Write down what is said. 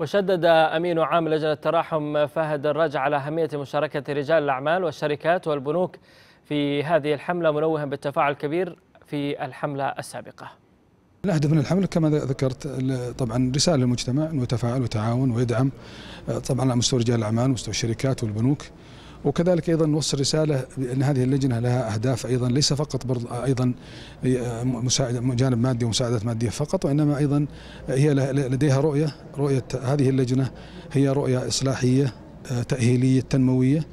وشدد أمين عام لجنة التراحم فهد الرج على أهمية مشاركة رجال الأعمال والشركات والبنوك في هذه الحملة منوها بالتفاعل الكبير في الحملة السابقة الهدف من الحملة كما ذكرت طبعا رسالة للمجتمع أنه يتفاعل وتعاون ويدعم آه، طبعا على مستوى رجال الأعمال ومستوى الشركات والبنوك وكذلك ايضا نوصل رساله بان هذه اللجنه لها اهداف ايضا ليس فقط ايضا مساعده جانب مادي ومساعدات ماديه فقط وانما ايضا هي لديها رؤيه رؤيه هذه اللجنه هي رؤيه اصلاحيه آه، تاهيليه تنمويه